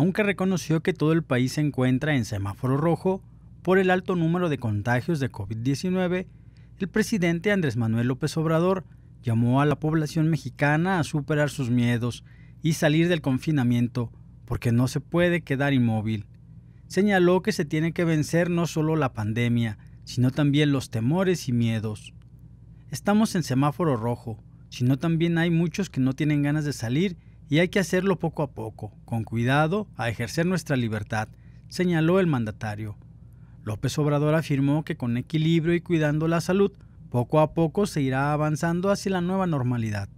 aunque reconoció que todo el país se encuentra en semáforo rojo por el alto número de contagios de COVID-19, el presidente Andrés Manuel López Obrador llamó a la población mexicana a superar sus miedos y salir del confinamiento, porque no se puede quedar inmóvil. Señaló que se tiene que vencer no solo la pandemia, sino también los temores y miedos. Estamos en semáforo rojo, sino también hay muchos que no tienen ganas de salir y hay que hacerlo poco a poco, con cuidado, a ejercer nuestra libertad, señaló el mandatario. López Obrador afirmó que con equilibrio y cuidando la salud, poco a poco se irá avanzando hacia la nueva normalidad.